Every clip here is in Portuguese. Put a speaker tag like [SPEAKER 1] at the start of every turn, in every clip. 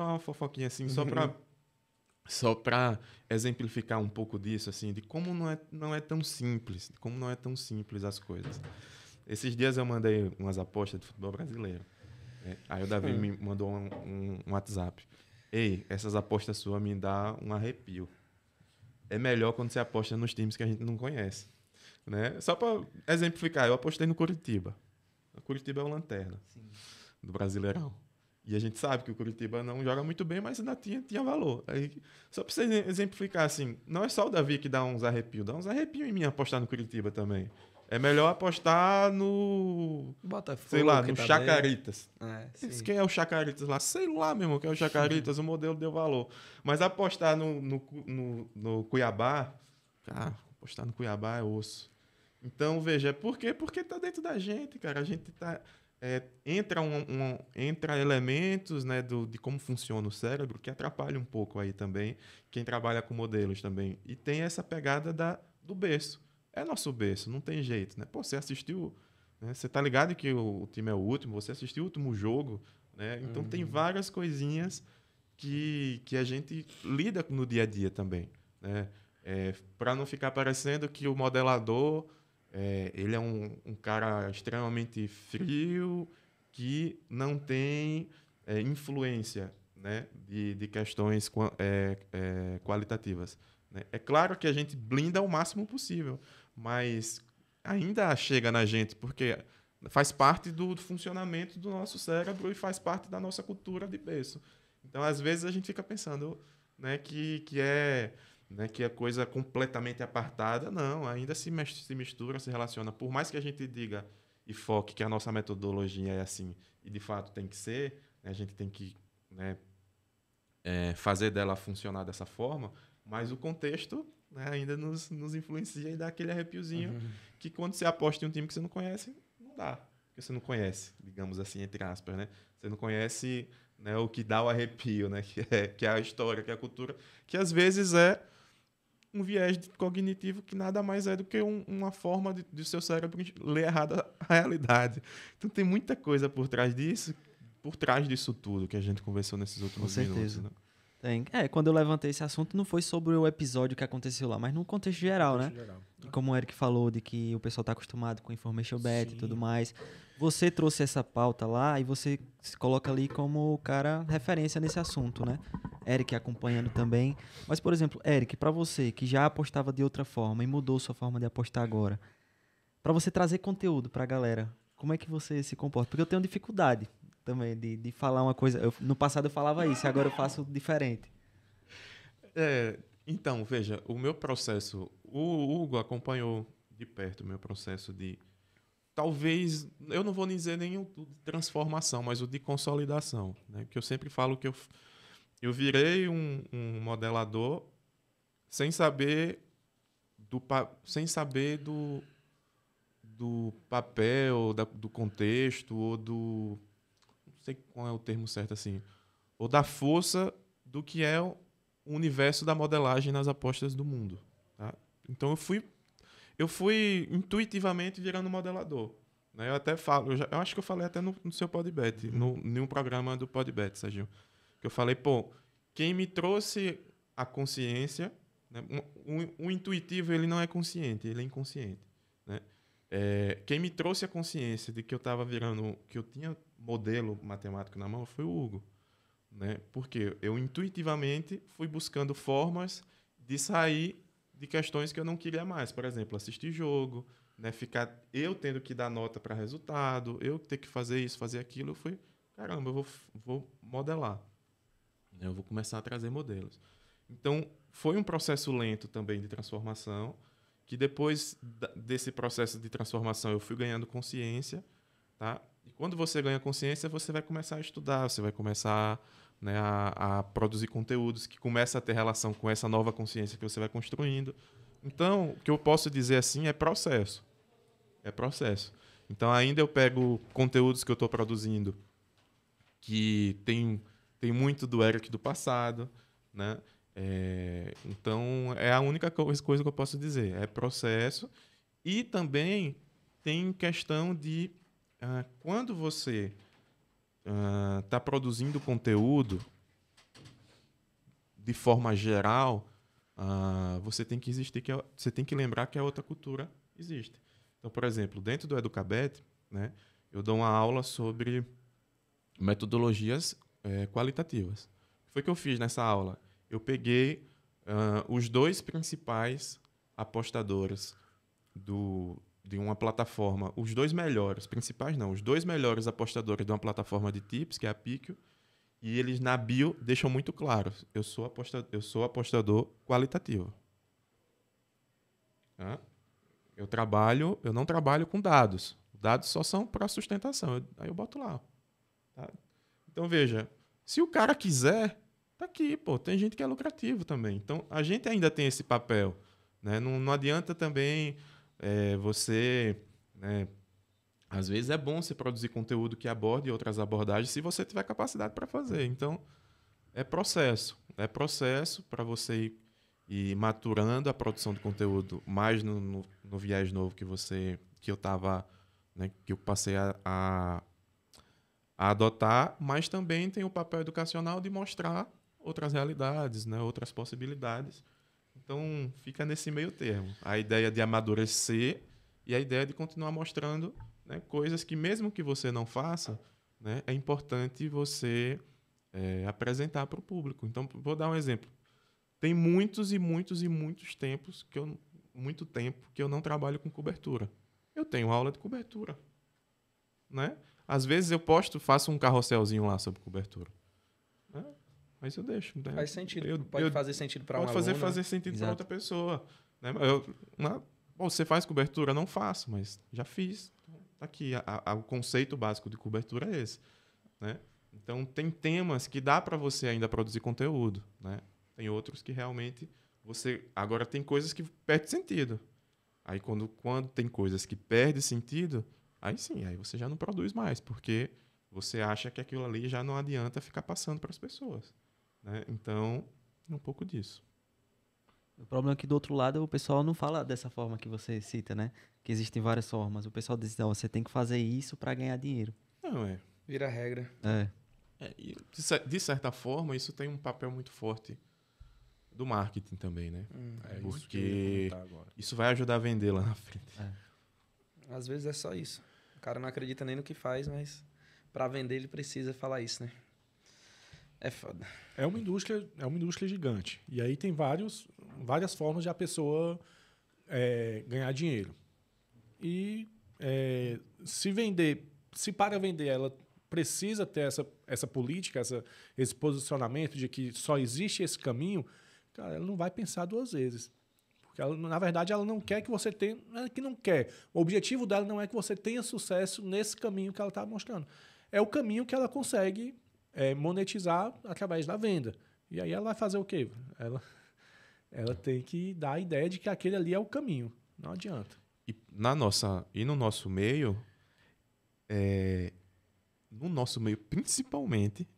[SPEAKER 1] contar uma fofoquinha assim, só para uhum. só para exemplificar um pouco disso assim, de como não é não é tão simples, de como não é tão simples as coisas. Esses dias eu mandei umas apostas de futebol brasileiro. Né? aí o Davi hum. me mandou um, um, um WhatsApp. Ei, essas apostas suas me dá um arrepio. É melhor quando você aposta nos times que a gente não conhece. Né? Só para exemplificar, eu apostei no Curitiba. O Curitiba é o lanterna Sim. do Brasileirão. E a gente sabe que o Curitiba não joga muito bem, mas ainda tinha, tinha valor. Aí, só para você exemplificar, assim, não é só o Davi que dá uns arrepios, dá uns arrepios em mim apostar no Curitiba também. É melhor apostar no. Botafogo. Sei lá, no tá Chacaritas. É, quem é o Chacaritas lá? Sei lá, meu irmão, quem é o Chacaritas, sim. o modelo deu valor. Mas apostar no, no, no, no Cuiabá. Cara, apostar no Cuiabá é osso. Então, veja, é por quê? Porque tá dentro da gente, cara. A gente tá é, entra, um, um, entra elementos né, do, de como funciona o cérebro que atrapalha um pouco aí também quem trabalha com modelos também. E tem essa pegada da, do berço. É nosso berço, não tem jeito. Né? Pô, você assistiu. Né? Você tá ligado que o, o, time é o último, você assistiu o último jogo. Né? Então uhum. tem várias coisinhas que, que a gente lida no dia a dia também. Né? É, Para não ficar parecendo que o modelador é, ele é um, um, cara extremamente frio que não tem é, influência né, de, de questões é, é, qualitativas. Né? É claro que a gente blinda o máximo possível, mas ainda chega na gente, porque faz parte do, do funcionamento do nosso cérebro e faz parte da nossa cultura de berço. Então, às vezes, a gente fica pensando né, que, que é né, que é coisa completamente apartada. Não, ainda se, se mistura, se relaciona. Por mais que a gente diga e foque que a nossa metodologia é assim, e de fato tem que ser, né, a gente tem que né, é, fazer dela funcionar dessa forma, mas o contexto né, ainda nos, nos, influencia e dá aquele arrepiozinho uhum. que quando você aposta em um time que você não conhece, não dá. Porque você não conhece, digamos assim, entre aspas, né? Você não conhece né, o que dá o arrepio, né? Que é, que é a história, que é a cultura, que às vezes é um viés cognitivo que nada mais é do que um, uma forma de, de seu cérebro ler errada a realidade. Então tem muita coisa por trás disso, por trás disso tudo que a gente conversou nesses últimos Com minutos. Certeza. Né? Tem. É, quando eu levantei esse assunto, não foi sobre o episódio que aconteceu lá, mas num contexto geral, né? contexto né? Geral. E como o Eric falou, de que o pessoal tá acostumado com information bet e tudo mais. Você trouxe essa pauta lá e você se coloca ali como o cara referência nesse assunto, né? Eric acompanhando também. Mas, por exemplo, Eric, para você que já apostava de outra forma e mudou sua forma de apostar agora, para você trazer conteúdo para a galera, como é que você se comporta? Porque eu tenho dificuldade também, de, de falar uma coisa. Eu, no passado eu falava isso, agora eu faço diferente. É, então, veja, o meu processo, o Hugo acompanhou de perto o meu processo de. Talvez, eu não vou dizer nenhum de transformação, mas o de consolidação. Né? Que eu sempre falo que eu, eu virei um, um modelador sem saber do, sem saber do, do papel, da, do contexto ou do sei qual é o termo certo assim, ou da força do que é o universo da modelagem nas apostas do mundo. Tá? Então eu fui, eu fui intuitivamente virando modelador. Né? Eu até falo, eu, já, eu, acho que eu falei até no, no seu Podbet, uhum. no, em um programa do Podbet, Sérgio, que eu falei, pô, quem me trouxe a consciência, né? o, o intuitivo ele não é consciente, ele é inconsciente, né? É, quem me trouxe a consciência de que eu estava virando, que eu tinha modelo matemático na mão foi o Hugo. Né? Porque eu intuitivamente fui buscando formas de sair de questões que eu não queria mais. Por exemplo, assistir jogo, né? ficar eu tendo que dar nota para resultado, eu ter que fazer isso, fazer aquilo. Eu fui, caramba, eu vou, vou modelar. Né? Eu vou começar a trazer modelos. Então, foi um processo lento também de transformação, que depois desse processo de transformação eu fui ganhando consciência, tá? E quando você ganha consciência, você vai começar a estudar, você vai começar né, a, a, produzir conteúdos que começa a ter relação com essa nova consciência que você vai construindo. Então, o que eu posso dizer assim é processo. É processo. Então, ainda eu pego conteúdos que eu estou produzindo que tem, tem muito do Eric do passado, né? É, então, é a única coisa que eu posso dizer. É processo. E também tem questão de ah, quando você está ah, produzindo conteúdo de forma geral, ah, você tem que existir que é você tem que lembrar que a outra cultura existe. Então, por exemplo, dentro do Educabet, né, eu dou uma aula sobre metodologias é, qualitativas. O que que eu fiz nessa aula? Eu peguei uh, os dois principais apostadores do de uma plataforma, os dois melhores, principais não, os dois melhores apostadores de uma plataforma de tips, que é a Pico, e eles na bio deixam muito claro, eu sou apostador, eu sou apostador qualitativo. Eu trabalho, eu não trabalho com dados. Dados só são para sustentação. Eu, aí eu boto lá. Tá? Então veja, se o cara quiser, tá aqui, pô. Tem gente que é lucrativo também. Então a gente ainda tem esse papel, né? Não, não adianta também é, você, né, às vezes é bom você produzir conteúdo que aborde outras abordagens se você tiver capacidade para fazer. Então, é processo. É processo para você ir, ir, maturando a produção de conteúdo mais no, no, no viés novo que você que eu tava, né, que eu passei a, a, a adotar, mas também tem o papel educacional de mostrar outras realidades, né, outras possibilidades então, fica nesse meio termo. A ideia de amadurecer e a ideia de continuar mostrando né, coisas que, mesmo que você não faça, né, é importante você é, apresentar para o público. Então, vou dar um exemplo. Tem muitos e muitos e muitos tempos que eu, muito tempo que eu não trabalho com cobertura. Eu tenho aula de cobertura. Né? Às vezes eu posto, faço um carrosselzinho lá sobre cobertura. Mas eu deixo. Né? Faz sentido. Eu, pode eu, fazer sentido para um Pode fazer, né? fazer sentido para outra pessoa. Né? Eu, na, você faz cobertura? Não faço, mas já fiz. Tá aqui. A, a, o conceito básico de cobertura é esse. Né? Então, tem temas que dá para você ainda produzir conteúdo. Né? Tem outros que realmente você. Agora, tem coisas que perde sentido. Aí, quando, quando tem coisas que perdem sentido, aí sim, aí você já não produz mais, porque você acha que aquilo ali já não adianta ficar passando para as pessoas. Né? Então, é um pouco disso. O problema é que do outro lado o pessoal não fala dessa forma que você cita, né? Que existem várias formas. O pessoal diz, não, você tem que fazer isso para ganhar dinheiro. Não, é. Vira regra. É. é e, de certa forma, isso tem um papel muito forte do marketing também, né? Hum, é, é Porque isso vai ajudar a vender lá na frente. É. Às vezes é só isso. O cara não acredita
[SPEAKER 2] nem no que faz, mas para vender ele precisa falar isso, né? É foda. É uma indústria, é uma indústria gigante. E aí tem vários, várias formas de a pessoa é, ganhar dinheiro. E é, se vender, se para vender ela precisa ter essa, essa política, essa, esse posicionamento de que só existe esse caminho, cara, ela não vai pensar duas vezes. Porque ela, na verdade ela não quer que você tenha, ela é que não quer. O objetivo dela não é que você tenha sucesso nesse caminho que ela está mostrando. É o caminho que ela consegue é, monetizar através da venda. E aí ela vai fazer o quê? Ela, ela tem que dar a ideia de que aquele ali é o caminho. Não adianta.
[SPEAKER 1] E, na nossa, e no nosso meio, é, no nosso meio principalmente,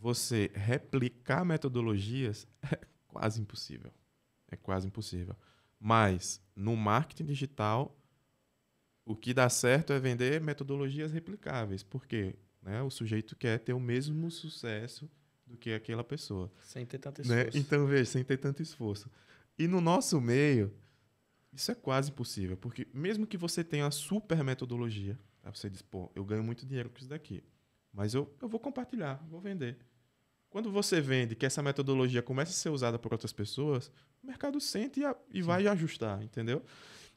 [SPEAKER 1] você replicar metodologias é quase impossível. É quase impossível. Mas no marketing digital, o que dá certo é vender metodologias replicáveis, porque né? O sujeito quer ter o mesmo sucesso do que aquela pessoa. Sem ter tanto né? esforço. Né? Então, veja, sem ter tanto esforço. E no nosso meio, isso é quase impossível, porque mesmo que você tenha uma super metodologia, tá? você diz, pô, eu ganho muito dinheiro com isso daqui, mas eu, eu vou compartilhar, vou vender. Quando você vende que essa metodologia começa a ser usada por outras pessoas, o mercado sente e, a, e vai ajustar, entendeu?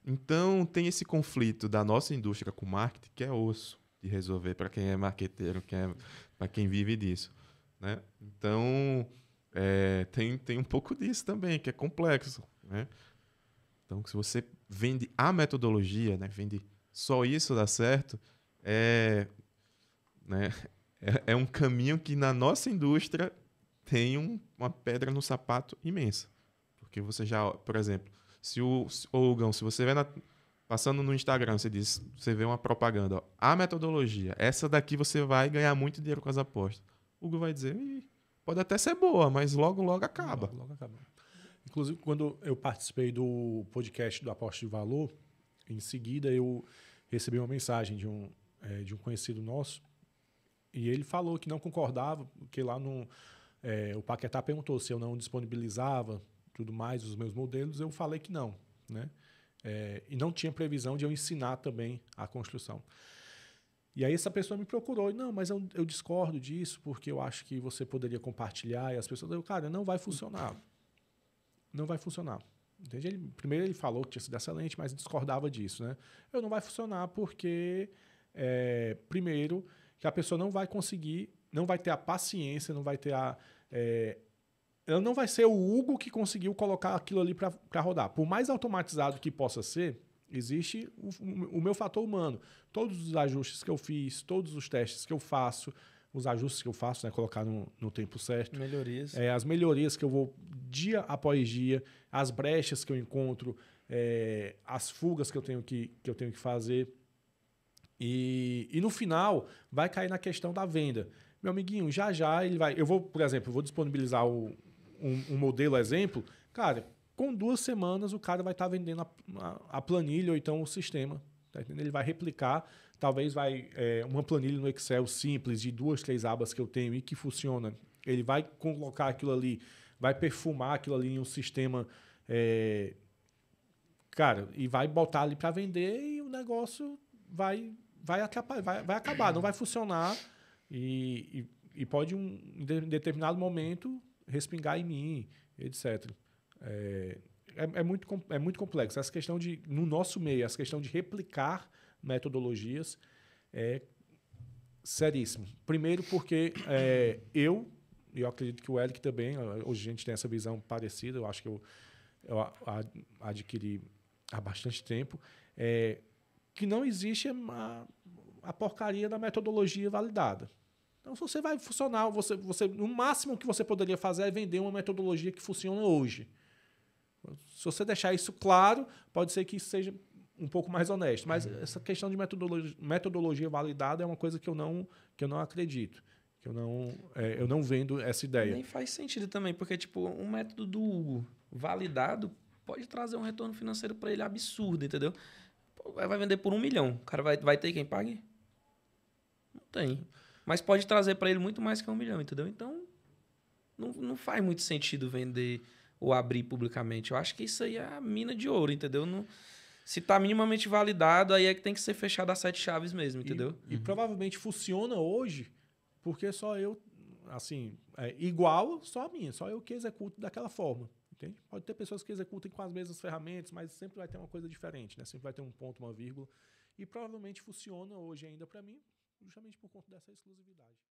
[SPEAKER 1] Então tem esse conflito da nossa indústria com o marketing que é osso de resolver para quem é marqueteiro, quem é, para quem vive disso. Né? Então, é, tem, tem um pouco disso também, que é complexo. Né? Então, se você vende a metodologia, né, vende só isso dá certo, é, né, é, é um caminho que na nossa indústria tem um, uma pedra no sapato imensa. Porque você já, por exemplo, se o, se, Gão, se você vai na Passando no Instagram, você diz, você vê uma propaganda, ó, a metodologia, essa daqui você vai ganhar muito dinheiro com as apostas. O Google vai dizer, pode até
[SPEAKER 2] ser boa, mas logo, logo acaba. Logo, logo acaba. Inclusive, quando eu participei do podcast do Aposta de Valor, em seguida eu recebi uma mensagem de um, é, de um conhecido nosso e ele falou que não concordava, porque lá no. É, o Paquetá perguntou se eu não disponibilizava tudo mais os meus modelos, eu falei que não, né? É, e não tinha previsão de eu ensinar também a construção. E aí essa pessoa me procurou, e, não, mas eu, eu, discordo disso, porque eu acho que você poderia compartilhar, e as pessoas, eu, cara, não vai funcionar. Não vai funcionar. Entende? Ele, primeiro ele falou que tinha sido excelente, mas discordava disso, né? Eu não vai funcionar porque, é, primeiro, que a pessoa não vai conseguir, não vai ter a paciência, não vai ter a, é, não vai ser o Hugo que conseguiu colocar aquilo ali para rodar. Por mais automatizado que possa ser, existe o, o, meu fator humano. Todos os ajustes que eu fiz, todos os testes que eu faço, os ajustes que eu faço, né, colocar no, no tempo certo. Melhorias. É, as melhorias que eu vou dia após dia, as brechas que eu encontro, é, as fugas que eu tenho que, que, eu tenho que fazer. E, e no final vai cair na questão da venda. Meu amiguinho, já já ele vai. Eu vou, por exemplo, eu vou disponibilizar o, um, um modelo exemplo, cara, com duas semanas o cara vai estar tá vendendo a, a, a, planilha ou então o sistema. Tá Ele vai replicar, talvez vai é, uma planilha no Excel simples de duas, três abas que eu tenho e que funciona. Ele vai colocar aquilo ali, vai perfumar aquilo ali em um sistema, é, cara, e vai botar ali para vender e o negócio vai vai, vai, vai acabar, não vai funcionar e, e, e pode um, em determinado momento respingar em mim, etc. É, é, é, muito, é muito complexo. Essa questão de, no nosso meio, essa questão de replicar metodologias é seríssimo. Primeiro porque é, eu, e eu acredito que o Eric também, hoje a gente tem essa visão parecida, eu acho que eu, eu adquiri há bastante tempo, é, que não existe a, a porcaria da metodologia validada. Então, se você vai funcionar, você, você, no máximo que você poderia fazer é vender uma metodologia que funciona hoje. Se você deixar isso claro, pode ser que seja um pouco mais honesto. Mas uhum. essa questão de metodologia, metodologia validada é uma coisa que eu não, que eu não acredito. Que eu não, é, eu não vendo essa ideia. Nem faz sentido também, porque tipo, um método do Hugo validado pode trazer um retorno financeiro para ele absurdo, entendeu? Vai vender por um milhão. O cara vai, vai ter quem pague? Não tem. Mas pode trazer para ele muito mais que um milhão, entendeu? Então, não, não faz muito sentido vender ou abrir publicamente. Eu acho que isso aí é a mina de ouro, entendeu? Não, se tá minimamente validado, aí é que tem que ser fechado as sete chaves mesmo, entendeu? E, e uhum. provavelmente funciona hoje, porque só eu, assim, é igual só a minha, só eu que executo daquela forma. Entende? Pode ter pessoas que executem com as mesmas ferramentas, mas sempre vai ter uma coisa diferente, né? Sempre vai ter um ponto, uma vírgula. E provavelmente funciona hoje ainda para mim, justamente por conta dessa exclusividade.